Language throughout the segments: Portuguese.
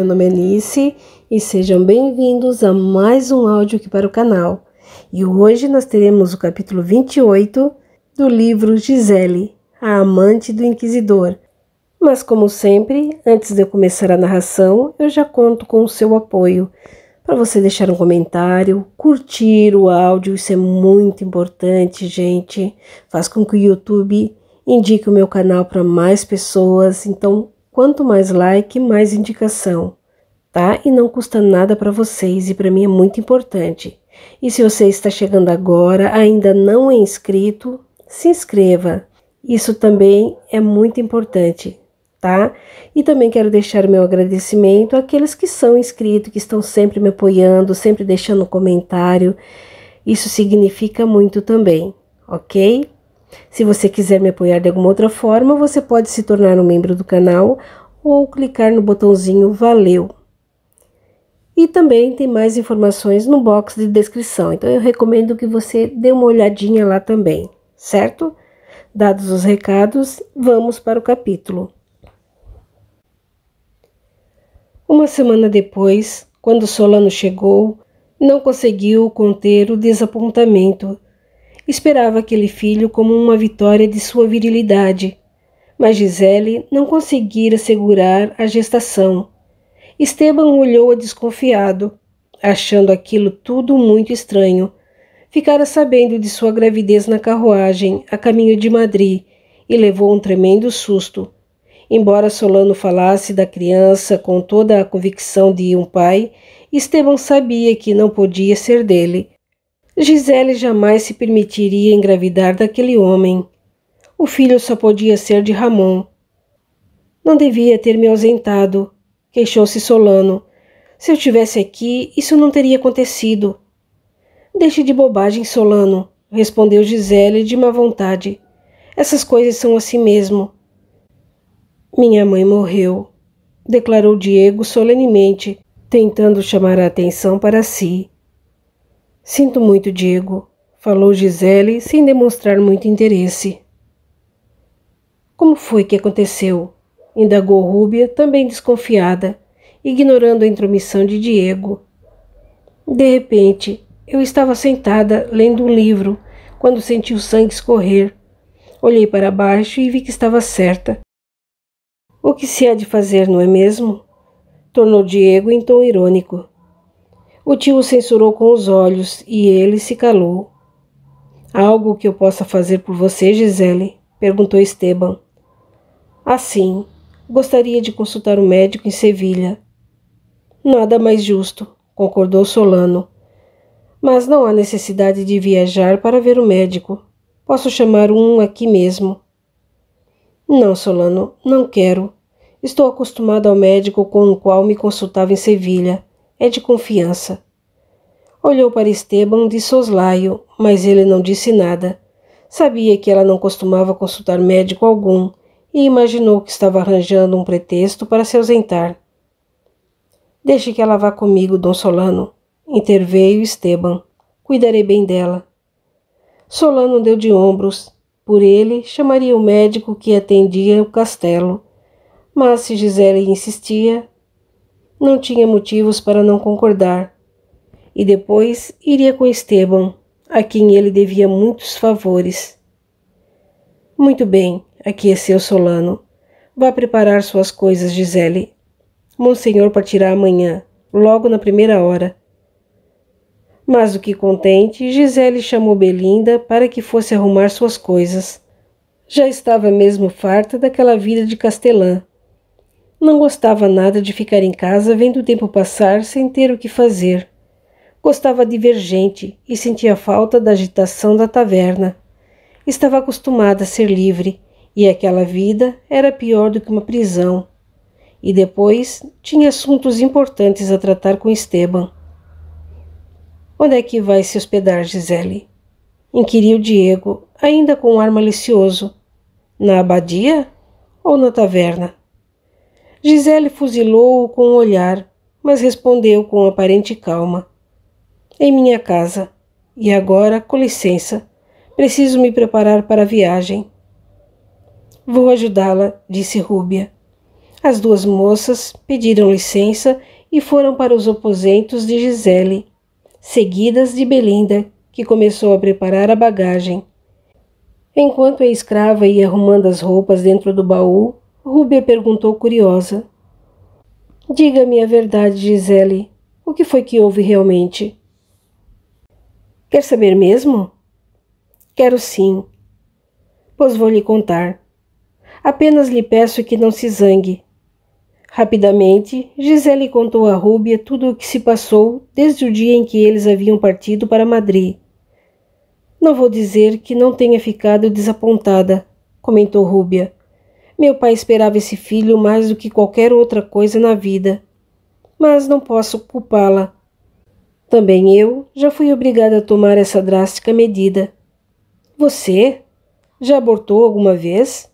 meu nome é Alice e sejam bem-vindos a mais um áudio aqui para o canal. E hoje nós teremos o capítulo 28 do livro Gisele, a amante do inquisidor. Mas como sempre, antes de eu começar a narração, eu já conto com o seu apoio para você deixar um comentário, curtir o áudio, isso é muito importante, gente. Faz com que o YouTube indique o meu canal para mais pessoas, então quanto mais like, mais indicação tá? E não custa nada para vocês e para mim é muito importante. E se você está chegando agora, ainda não é inscrito, se inscreva. Isso também é muito importante, tá? E também quero deixar meu agradecimento àqueles que são inscritos, que estão sempre me apoiando, sempre deixando um comentário. Isso significa muito também, ok? Se você quiser me apoiar de alguma outra forma, você pode se tornar um membro do canal ou clicar no botãozinho Valeu e também tem mais informações no box de descrição. Então eu recomendo que você dê uma olhadinha lá também, certo? Dados os recados, vamos para o capítulo. Uma semana depois, quando Solano chegou, não conseguiu conter o desapontamento. Esperava aquele filho como uma vitória de sua virilidade, mas Gisele não conseguira segurar a gestação Esteban olhou-a desconfiado, achando aquilo tudo muito estranho. Ficara sabendo de sua gravidez na carruagem, a caminho de Madrid, e levou um tremendo susto. Embora Solano falasse da criança com toda a convicção de um pai, Estevão sabia que não podia ser dele. Gisele jamais se permitiria engravidar daquele homem. O filho só podia ser de Ramon. Não devia ter me ausentado, queixou-se Solano. Se eu tivesse aqui, isso não teria acontecido. Deixe de bobagem, Solano, respondeu Gisele de má vontade. Essas coisas são assim mesmo. Minha mãe morreu, declarou Diego solenemente, tentando chamar a atenção para si. Sinto muito, Diego, falou Gisele sem demonstrar muito interesse. Como foi que aconteceu? indagou Rúbia, também desconfiada, ignorando a intromissão de Diego. De repente, eu estava sentada lendo um livro quando senti o sangue escorrer. Olhei para baixo e vi que estava certa. O que se há de fazer, não é mesmo? Tornou Diego em tom irônico. O tio censurou com os olhos e ele se calou. Algo que eu possa fazer por você, Gisele? perguntou Esteban. Assim, Gostaria de consultar um médico em Sevilha. Nada mais justo, concordou Solano. Mas não há necessidade de viajar para ver o médico. Posso chamar um aqui mesmo. Não, Solano, não quero. Estou acostumado ao médico com o qual me consultava em Sevilha. É de confiança. Olhou para Esteban de soslaio, mas ele não disse nada. Sabia que ela não costumava consultar médico algum e imaginou que estava arranjando um pretexto para se ausentar. Deixe que ela vá comigo, Dom Solano, interveio Esteban. Cuidarei bem dela. Solano deu de ombros. Por ele, chamaria o médico que atendia o castelo. Mas se Gisele insistia, não tinha motivos para não concordar. E depois iria com Esteban, a quem ele devia muitos favores. Muito bem, aqueceu é Solano. Vá preparar suas coisas, Gisele. Monsenhor partirá amanhã, logo na primeira hora. Mas o que contente, Gisele chamou Belinda para que fosse arrumar suas coisas. Já estava mesmo farta daquela vida de castelã. Não gostava nada de ficar em casa vendo o tempo passar sem ter o que fazer. Gostava de ver gente e sentia falta da agitação da taverna. Estava acostumada a ser livre e aquela vida era pior do que uma prisão. E depois tinha assuntos importantes a tratar com Esteban. Onde é que vai se hospedar, Gisele? Inquiriu Diego, ainda com um ar malicioso. Na abadia ou na taverna? Gisele fuzilou-o com um olhar, mas respondeu com aparente calma. Em minha casa. E agora, com licença, preciso me preparar para a viagem. Vou ajudá-la, disse Rúbia. As duas moças pediram licença e foram para os aposentos de Gisele, seguidas de Belinda, que começou a preparar a bagagem. Enquanto a escrava ia arrumando as roupas dentro do baú, Rúbia perguntou curiosa: Diga-me a verdade, Gisele. O que foi que houve realmente? Quer saber mesmo? Quero sim. Pois vou lhe contar. Apenas lhe peço que não se zangue. Rapidamente, Gisele contou a Rúbia tudo o que se passou desde o dia em que eles haviam partido para Madrid. Não vou dizer que não tenha ficado desapontada, comentou Rúbia. Meu pai esperava esse filho mais do que qualquer outra coisa na vida. Mas não posso culpá-la. Também eu já fui obrigada a tomar essa drástica medida. Você? Já abortou alguma vez?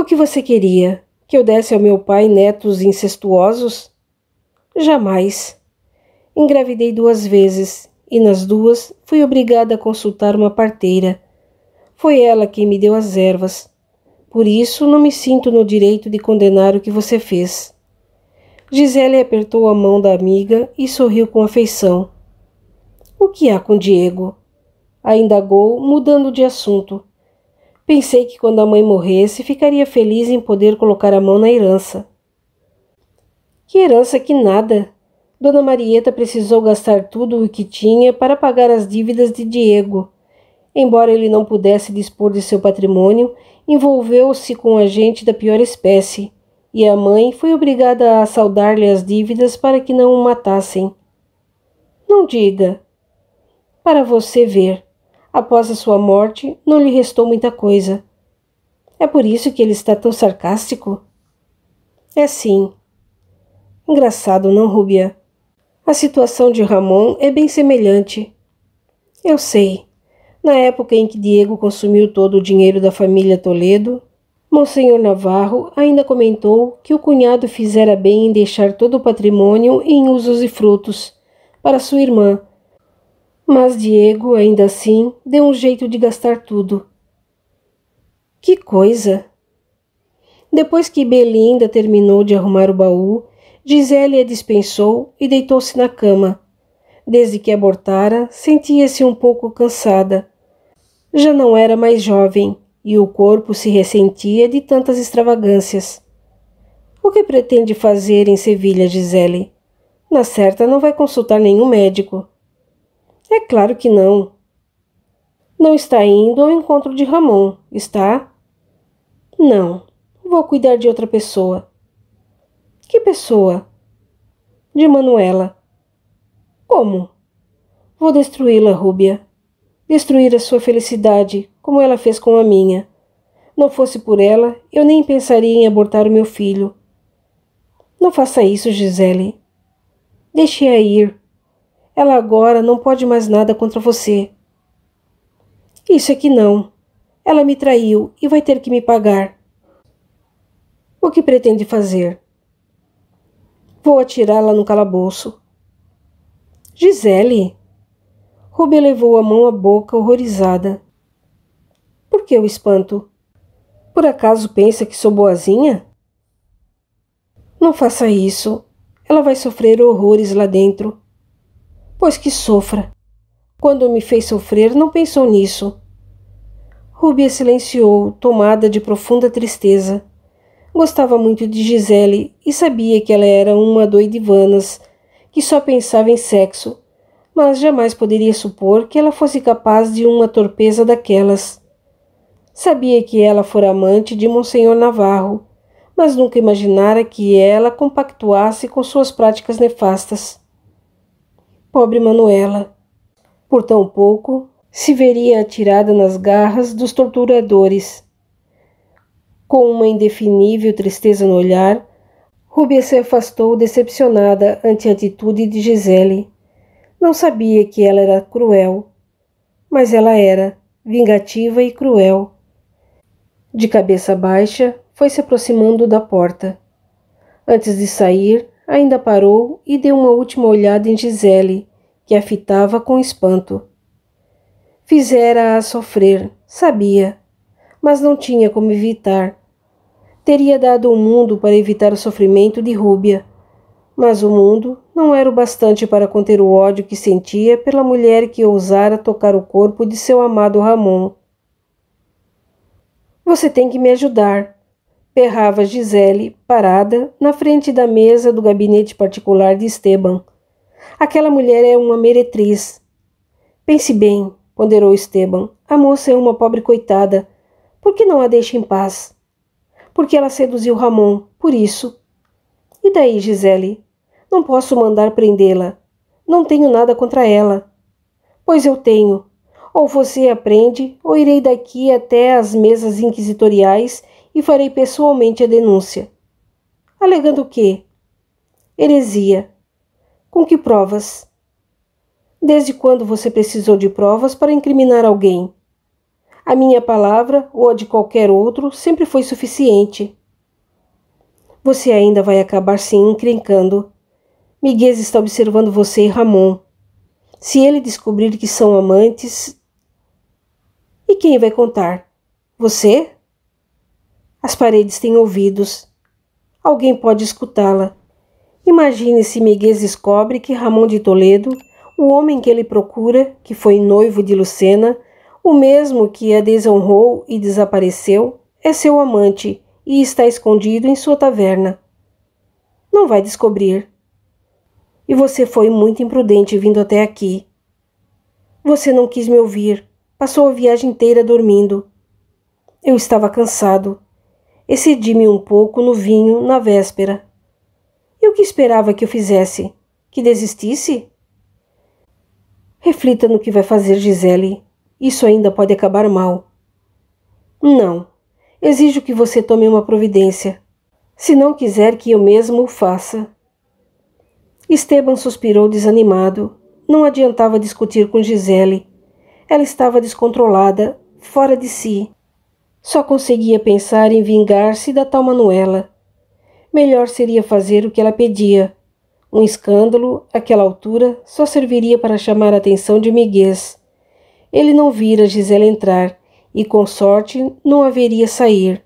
O que você queria? Que eu desse ao meu pai netos incestuosos? Jamais. Engravidei duas vezes e nas duas fui obrigada a consultar uma parteira. Foi ela quem me deu as ervas. Por isso não me sinto no direito de condenar o que você fez. Gisele apertou a mão da amiga e sorriu com afeição. O que há com Diego? A indagou, mudando de assunto. Pensei que quando a mãe morresse, ficaria feliz em poder colocar a mão na herança. Que herança que nada! Dona Marieta precisou gastar tudo o que tinha para pagar as dívidas de Diego. Embora ele não pudesse dispor de seu patrimônio, envolveu-se com a gente da pior espécie, e a mãe foi obrigada a saldar-lhe as dívidas para que não o matassem. Não diga. Para você ver. Após a sua morte, não lhe restou muita coisa. É por isso que ele está tão sarcástico? É sim. Engraçado, não, Rubia? A situação de Ramon é bem semelhante. Eu sei. Na época em que Diego consumiu todo o dinheiro da família Toledo, Monsenhor Navarro ainda comentou que o cunhado fizera bem em deixar todo o patrimônio em usos e frutos para sua irmã, mas Diego, ainda assim, deu um jeito de gastar tudo. Que coisa! Depois que Belinda terminou de arrumar o baú, Gisele a dispensou e deitou-se na cama. Desde que abortara, sentia-se um pouco cansada. Já não era mais jovem e o corpo se ressentia de tantas extravagâncias. O que pretende fazer em Sevilha, Gisele? Na certa, não vai consultar nenhum médico. É claro que não. Não está indo ao encontro de Ramon, está? Não, vou cuidar de outra pessoa. Que pessoa? De Manuela. Como? Vou destruí-la, Rúbia. Destruir a sua felicidade, como ela fez com a minha. Não fosse por ela, eu nem pensaria em abortar o meu filho. Não faça isso, Gisele. Deixe-a ir. Ela agora não pode mais nada contra você. Isso é que não. Ela me traiu e vai ter que me pagar. O que pretende fazer? Vou atirá-la no calabouço. Gisele! Ruby levou a mão à boca, horrorizada. Por que o espanto? Por acaso pensa que sou boazinha? Não faça isso. Ela vai sofrer horrores lá dentro pois que sofra. Quando me fez sofrer, não pensou nisso. Rubia silenciou, tomada de profunda tristeza. Gostava muito de Gisele e sabia que ela era uma doidivanas, que só pensava em sexo, mas jamais poderia supor que ela fosse capaz de uma torpeza daquelas. Sabia que ela fora amante de Monsenhor Navarro, mas nunca imaginara que ela compactuasse com suas práticas nefastas. Pobre Manuela, por tão pouco, se veria atirada nas garras dos torturadores. Com uma indefinível tristeza no olhar, Rubia se afastou decepcionada ante a atitude de Gisele. Não sabia que ela era cruel, mas ela era vingativa e cruel. De cabeça baixa, foi se aproximando da porta. Antes de sair, ainda parou e deu uma última olhada em Gisele, que a fitava com espanto. Fizera-a sofrer, sabia, mas não tinha como evitar. Teria dado o mundo para evitar o sofrimento de Rúbia, mas o mundo não era o bastante para conter o ódio que sentia pela mulher que ousara tocar o corpo de seu amado Ramon. Você tem que me ajudar, berrava Gisele, parada, na frente da mesa do gabinete particular de Esteban. Aquela mulher é uma meretriz. Pense bem, ponderou Esteban. A moça é uma pobre coitada. Por que não a deixa em paz? Porque ela seduziu Ramon, por isso. E daí, Gisele? Não posso mandar prendê-la. Não tenho nada contra ela. Pois eu tenho. Ou você aprende, ou irei daqui até as mesas inquisitoriais e farei pessoalmente a denúncia. Alegando o quê? Heresia. Com que provas? Desde quando você precisou de provas para incriminar alguém? A minha palavra ou a de qualquer outro sempre foi suficiente. Você ainda vai acabar se encrencando. Miguel está observando você e Ramon. Se ele descobrir que são amantes. E quem vai contar? Você? As paredes têm ouvidos. Alguém pode escutá-la. Imagine se Miguel descobre que Ramon de Toledo, o homem que ele procura, que foi noivo de Lucena, o mesmo que a desonrou e desapareceu, é seu amante e está escondido em sua taverna. Não vai descobrir. E você foi muito imprudente vindo até aqui. Você não quis me ouvir. Passou a viagem inteira dormindo. Eu estava cansado excedi-me um pouco no vinho na véspera. E o que esperava que eu fizesse? Que desistisse? Reflita no que vai fazer Gisele. Isso ainda pode acabar mal. Não. Exijo que você tome uma providência. Se não quiser que eu mesmo o faça. Esteban suspirou desanimado. Não adiantava discutir com Gisele. Ela estava descontrolada, fora de si. Só conseguia pensar em vingar-se da tal Manuela. Melhor seria fazer o que ela pedia. Um escândalo, àquela altura, só serviria para chamar a atenção de Miguel. Ele não vira Gisela entrar e, com sorte, não haveria sair.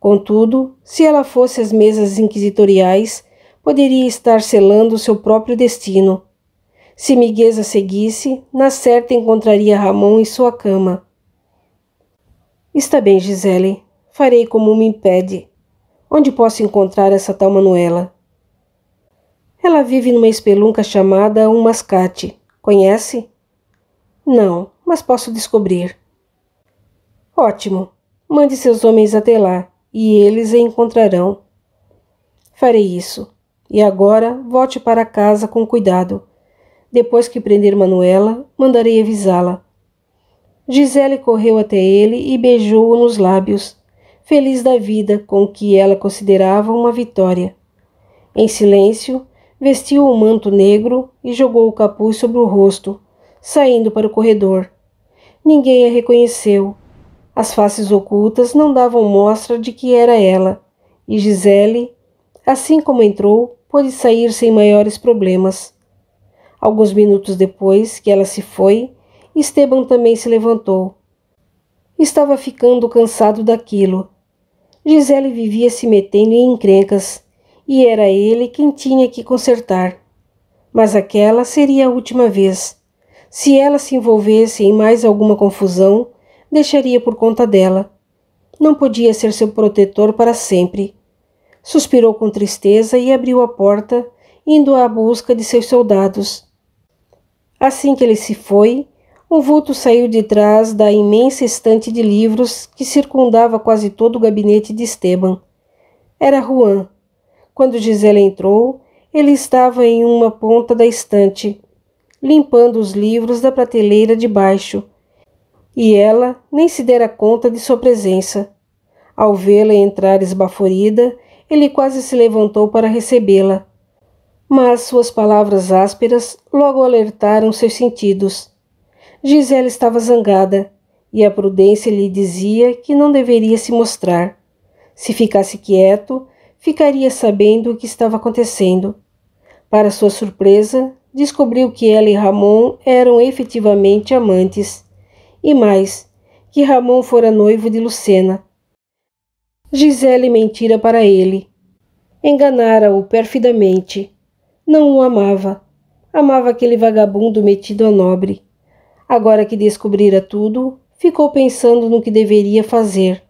Contudo, se ela fosse às mesas inquisitoriais, poderia estar selando seu próprio destino. Se Miguel a seguisse, na certa encontraria Ramon em sua cama. Está bem, Gisele. Farei como me impede. Onde posso encontrar essa tal Manuela? Ela vive numa espelunca chamada Um Mascate. Conhece? Não, mas posso descobrir. Ótimo. Mande seus homens até lá e eles a encontrarão. Farei isso. E agora volte para casa com cuidado. Depois que prender Manuela, mandarei avisá-la Gisele correu até ele e beijou-o nos lábios, feliz da vida com que ela considerava uma vitória. Em silêncio, vestiu o um manto negro e jogou o capuz sobre o rosto, saindo para o corredor. Ninguém a reconheceu. As faces ocultas não davam mostra de que era ela, e Gisele, assim como entrou, pôde sair sem maiores problemas. Alguns minutos depois que ela se foi, Esteban também se levantou. Estava ficando cansado daquilo. Gisele vivia se metendo em encrencas e era ele quem tinha que consertar. Mas aquela seria a última vez. Se ela se envolvesse em mais alguma confusão, deixaria por conta dela. Não podia ser seu protetor para sempre. Suspirou com tristeza e abriu a porta, indo à busca de seus soldados. Assim que ele se foi, o vulto saiu de trás da imensa estante de livros que circundava quase todo o gabinete de Esteban. Era Juan. Quando Gisela entrou, ele estava em uma ponta da estante, limpando os livros da prateleira de baixo, e ela nem se dera conta de sua presença. Ao vê-la entrar esbaforida, ele quase se levantou para recebê-la. Mas suas palavras ásperas logo alertaram seus sentidos Gisela estava zangada e a prudência lhe dizia que não deveria se mostrar. Se ficasse quieto, ficaria sabendo o que estava acontecendo. Para sua surpresa, descobriu que ela e Ramon eram efetivamente amantes. E mais, que Ramon fora noivo de Lucena. Gisele mentira para ele. Enganara-o perfidamente. Não o amava. Amava aquele vagabundo metido a nobre. Agora que descobrira tudo, ficou pensando no que deveria fazer.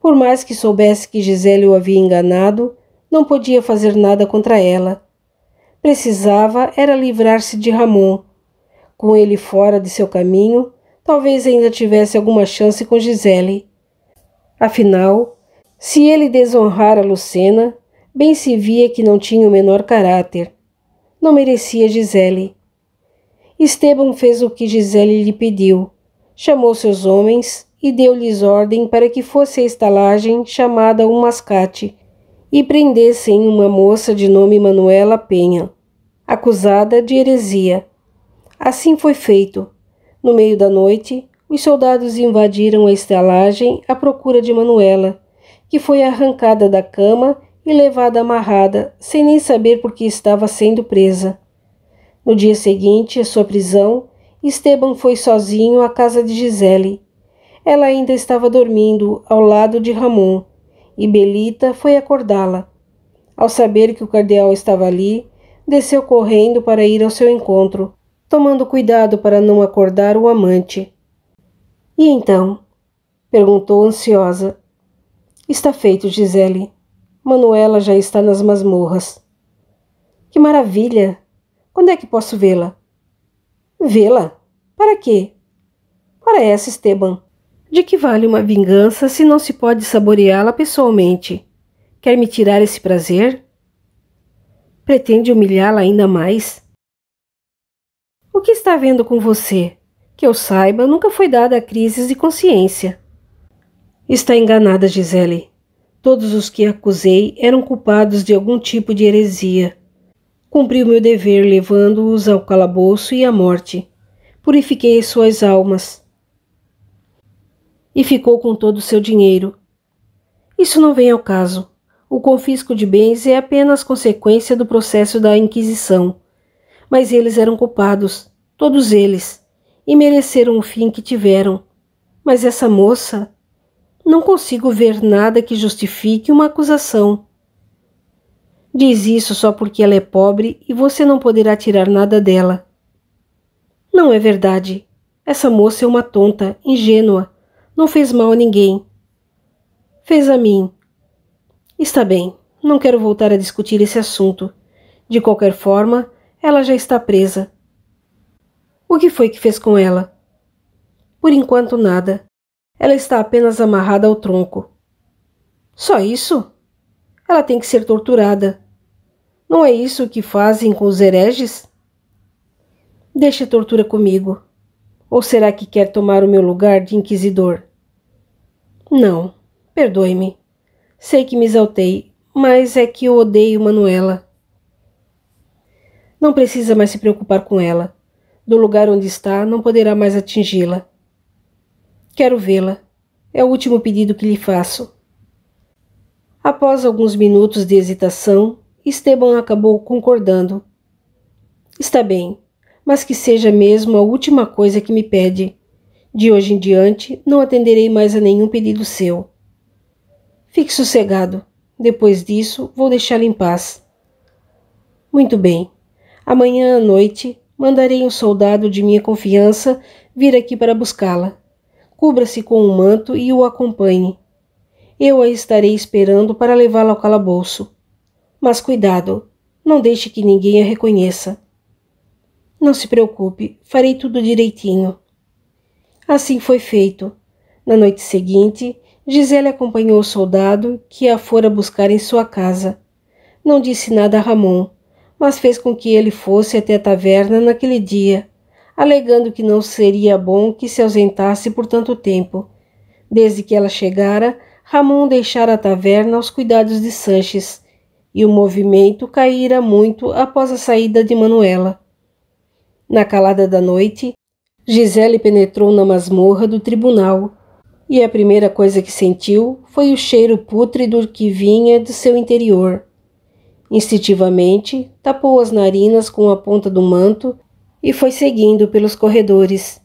Por mais que soubesse que Gisele o havia enganado, não podia fazer nada contra ela. Precisava era livrar-se de Ramon. Com ele fora de seu caminho, talvez ainda tivesse alguma chance com Gisele. Afinal, se ele desonrara Lucena, bem se via que não tinha o menor caráter. Não merecia Gisele. Estevão fez o que Gisele lhe pediu. Chamou seus homens e deu-lhes ordem para que fosse à estalagem chamada o mascate e prendessem uma moça de nome Manuela Penha, acusada de heresia. Assim foi feito. No meio da noite, os soldados invadiram a estalagem à procura de Manuela, que foi arrancada da cama e levada amarrada, sem nem saber por que estava sendo presa. No dia seguinte, à sua prisão, Esteban foi sozinho à casa de Gisele. Ela ainda estava dormindo ao lado de Ramon, e Belita foi acordá-la. Ao saber que o cardeal estava ali, desceu correndo para ir ao seu encontro, tomando cuidado para não acordar o amante. E então? perguntou ansiosa. Está feito, Gisele. Manuela já está nas masmorras. Que maravilha! Quando é que posso vê-la? Vê-la? Para quê? Para essa, Esteban. De que vale uma vingança se não se pode saboreá-la pessoalmente? Quer me tirar esse prazer? Pretende humilhá-la ainda mais? O que está havendo com você? Que eu saiba, nunca foi dada a crises de consciência. Está enganada, Gisele. Todos os que acusei eram culpados de algum tipo de heresia Cumpri o meu dever levando-os ao calabouço e à morte. Purifiquei suas almas. E ficou com todo o seu dinheiro. Isso não vem ao caso. O confisco de bens é apenas consequência do processo da Inquisição. Mas eles eram culpados, todos eles, e mereceram o fim que tiveram. Mas essa moça. Não consigo ver nada que justifique uma acusação. Diz isso só porque ela é pobre e você não poderá tirar nada dela. Não é verdade. Essa moça é uma tonta, ingênua. Não fez mal a ninguém. Fez a mim. Está bem, não quero voltar a discutir esse assunto. De qualquer forma, ela já está presa. O que foi que fez com ela? Por enquanto, nada. Ela está apenas amarrada ao tronco. Só isso? Ela tem que ser torturada. Não é isso que fazem com os hereges? Deixe a tortura comigo. Ou será que quer tomar o meu lugar de inquisidor? Não, perdoe-me. Sei que me exaltei, mas é que eu odeio Manuela. Não precisa mais se preocupar com ela. Do lugar onde está, não poderá mais atingi-la. Quero vê-la. É o último pedido que lhe faço. Após alguns minutos de hesitação, Esteban acabou concordando. Está bem, mas que seja mesmo a última coisa que me pede. De hoje em diante, não atenderei mais a nenhum pedido seu. Fique sossegado. Depois disso, vou deixá-lo em paz. Muito bem. Amanhã à noite, mandarei um soldado de minha confiança vir aqui para buscá-la. Cubra-se com um manto e o acompanhe eu a estarei esperando para levá-la ao calabouço. Mas cuidado, não deixe que ninguém a reconheça. Não se preocupe, farei tudo direitinho. Assim foi feito. Na noite seguinte, Gisele acompanhou o soldado que a fora buscar em sua casa. Não disse nada a Ramon, mas fez com que ele fosse até a taverna naquele dia, alegando que não seria bom que se ausentasse por tanto tempo. Desde que ela chegara, Ramon deixara a taverna aos cuidados de Sanches, e o movimento caíra muito após a saída de Manuela. Na calada da noite, Gisele penetrou na masmorra do tribunal, e a primeira coisa que sentiu foi o cheiro pútrido que vinha do seu interior. Instintivamente, tapou as narinas com a ponta do manto e foi seguindo pelos corredores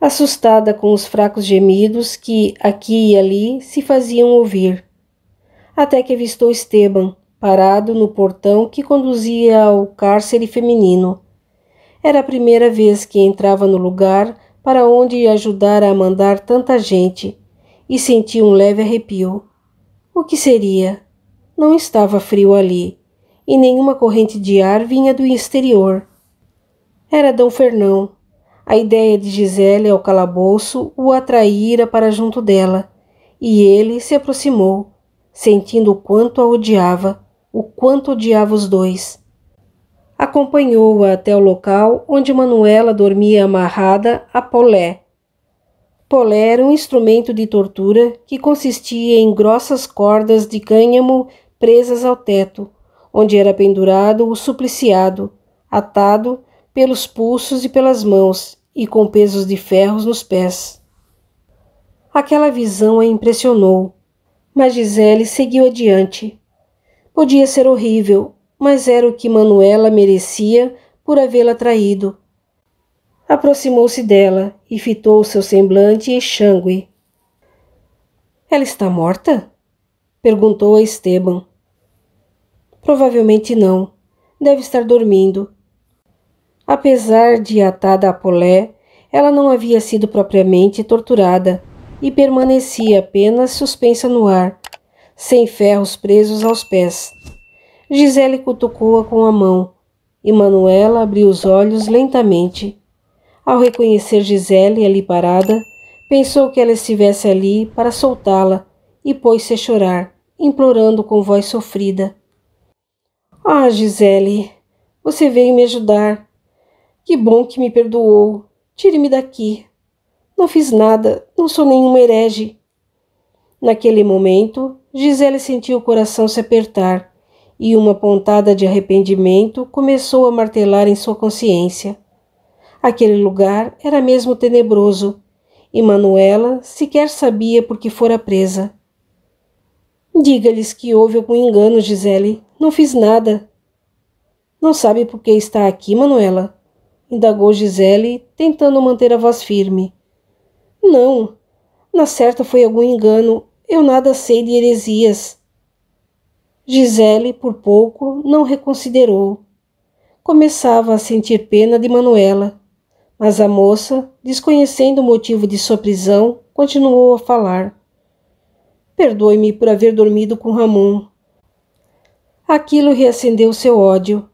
assustada com os fracos gemidos que aqui e ali se faziam ouvir, até que avistou Esteban, parado no portão que conduzia ao cárcere feminino. Era a primeira vez que entrava no lugar para onde ajudara a mandar tanta gente, e sentiu um leve arrepio. O que seria? Não estava frio ali, e nenhuma corrente de ar vinha do exterior. Era Dom Fernão, a ideia de Gisele ao calabouço o atraíra para junto dela, e ele se aproximou, sentindo o quanto a odiava, o quanto odiava os dois. Acompanhou-a até o local onde Manuela dormia amarrada a polé. Polé era um instrumento de tortura que consistia em grossas cordas de cânhamo presas ao teto, onde era pendurado o supliciado, atado pelos pulsos e pelas mãos e com pesos de ferros nos pés. Aquela visão a impressionou, mas Gisele seguiu adiante. Podia ser horrível, mas era o que Manuela merecia por havê-la traído. Aproximou-se dela e fitou seu semblante exangue. Ela está morta? perguntou a Esteban. Provavelmente não. Deve estar dormindo. Apesar de atada a polé, ela não havia sido propriamente torturada e permanecia apenas suspensa no ar, sem ferros presos aos pés. Gisele cutucou-a com a mão e Manuela abriu os olhos lentamente. Ao reconhecer Gisele ali parada, pensou que ela estivesse ali para soltá-la e pôs-se a chorar, implorando com voz sofrida. Ah, Gisele, você veio me ajudar. Que bom que me perdoou. Tire-me daqui. Não fiz nada, não sou nenhum herege. Naquele momento, Gisele sentiu o coração se apertar e uma pontada de arrependimento começou a martelar em sua consciência. Aquele lugar era mesmo tenebroso e Manuela sequer sabia por que fora presa. Diga-lhes que houve algum engano, Gisele. Não fiz nada. Não sabe por que está aqui, Manuela? indagou Gisele, tentando manter a voz firme. Não. Na certa foi algum engano. Eu nada sei de heresias. Gisele, por pouco, não reconsiderou. Começava a sentir pena de Manuela, mas a moça, desconhecendo o motivo de sua prisão, continuou a falar. Perdoe-me por haver dormido com Ramon. Aquilo reacendeu seu ódio.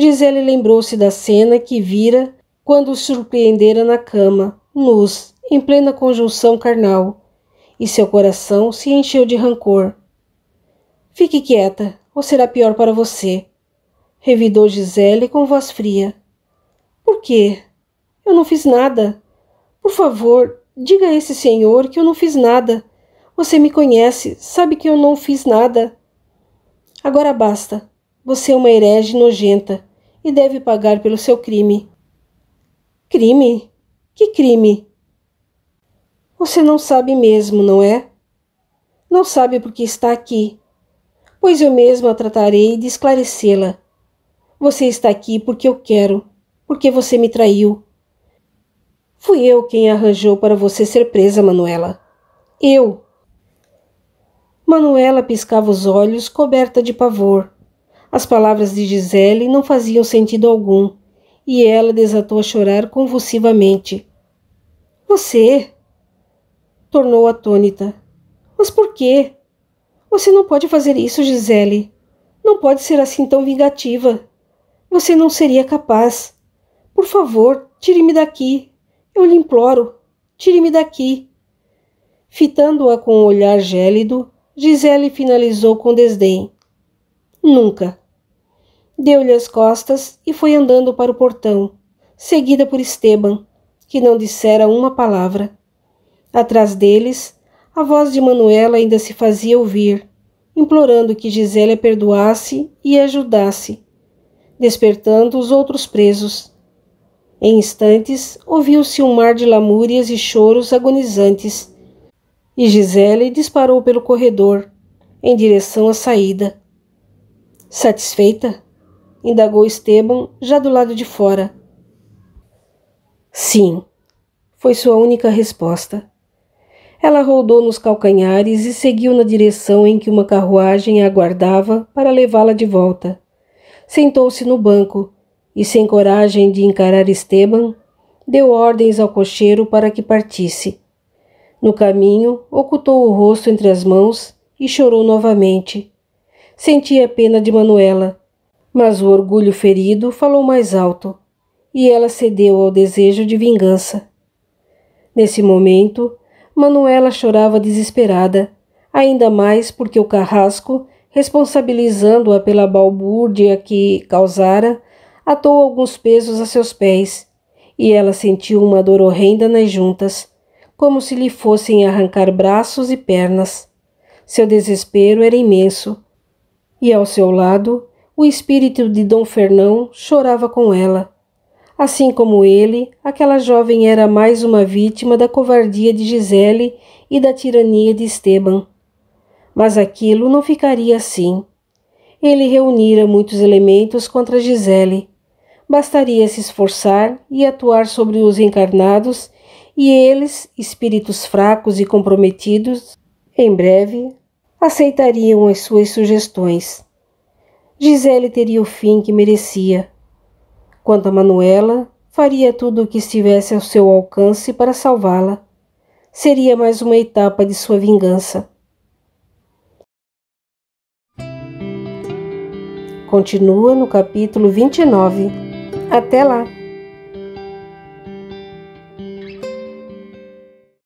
Gisele lembrou-se da cena que vira quando o surpreendera na cama, nus, em plena conjunção carnal, e seu coração se encheu de rancor. Fique quieta, ou será pior para você, revidou Gisele com voz fria. Por quê? Eu não fiz nada. Por favor, diga a esse senhor que eu não fiz nada. Você me conhece, sabe que eu não fiz nada. Agora basta. Você é uma herege nojenta e deve pagar pelo seu crime. Crime? Que crime? Você não sabe mesmo, não é? Não sabe porque está aqui, pois eu mesma tratarei de esclarecê-la. Você está aqui porque eu quero, porque você me traiu. Fui eu quem arranjou para você ser presa, Manuela. Eu. Manuela piscava os olhos, coberta de pavor. As palavras de Gisele não faziam sentido algum e ela desatou a chorar convulsivamente. Você? Tornou atônita. Mas por quê? Você não pode fazer isso, Gisele. Não pode ser assim tão vingativa. Você não seria capaz. Por favor, tire-me daqui. Eu lhe imploro. Tire-me daqui. Fitando-a com um olhar gélido, Gisele finalizou com desdém. Nunca. Deu-lhe as costas e foi andando para o portão, seguida por Esteban, que não dissera uma palavra. Atrás deles, a voz de Manuela ainda se fazia ouvir, implorando que Gisele perdoasse e ajudasse, despertando os outros presos. Em instantes, ouviu-se um mar de lamúrias e choros agonizantes, e Gisele disparou pelo corredor, em direção à saída. Satisfeita? indagou Esteban, já do lado de fora. Sim, foi sua única resposta. Ela rodou nos calcanhares e seguiu na direção em que uma carruagem a aguardava para levá-la de volta. Sentou-se no banco e, sem coragem de encarar Esteban, deu ordens ao cocheiro para que partisse. No caminho, ocultou o rosto entre as mãos e chorou novamente. Sentia pena de Manuela, mas o orgulho ferido falou mais alto e ela cedeu ao desejo de vingança. Nesse momento, Manuela chorava desesperada, ainda mais porque o carrasco, responsabilizando-a pela balbúrdia que causara, atou alguns pesos a seus pés, e ela sentiu uma dor horrenda nas juntas, como se lhe fossem arrancar braços e pernas. Seu desespero era imenso e ao seu lado, o espírito de Dom Fernão chorava com ela. Assim como ele, aquela jovem era mais uma vítima da covardia de Gisele e da tirania de Esteban. Mas aquilo não ficaria assim. Ele reunira muitos elementos contra Gisele. Bastaria se esforçar e atuar sobre os encarnados, e eles, espíritos fracos e comprometidos, em breve aceitariam as suas sugestões. Gisele teria o fim que merecia. Quanto a Manuela, faria tudo o que estivesse ao seu alcance para salvá-la. Seria mais uma etapa de sua vingança. Continua no capítulo 29. Até lá!